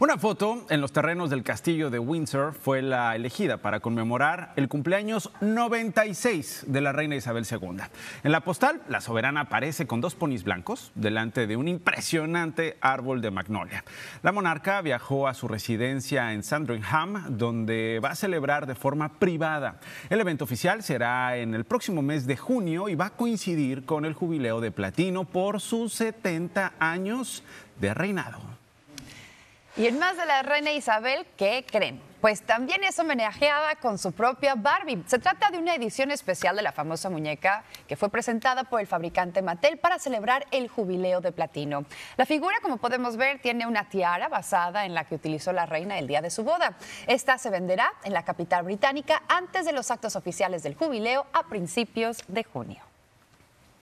Una foto en los terrenos del castillo de Windsor fue la elegida para conmemorar el cumpleaños 96 de la reina Isabel II. En la postal, la soberana aparece con dos ponis blancos delante de un impresionante árbol de magnolia. La monarca viajó a su residencia en Sandringham, donde va a celebrar de forma privada. El evento oficial será en el próximo mes de junio y va a coincidir con el jubileo de Platino por sus 70 años de reinado. Y en más de la reina Isabel, ¿qué creen? Pues también es homenajeada con su propia Barbie. Se trata de una edición especial de la famosa muñeca que fue presentada por el fabricante Mattel para celebrar el jubileo de platino. La figura, como podemos ver, tiene una tiara basada en la que utilizó la reina el día de su boda. Esta se venderá en la capital británica antes de los actos oficiales del jubileo a principios de junio.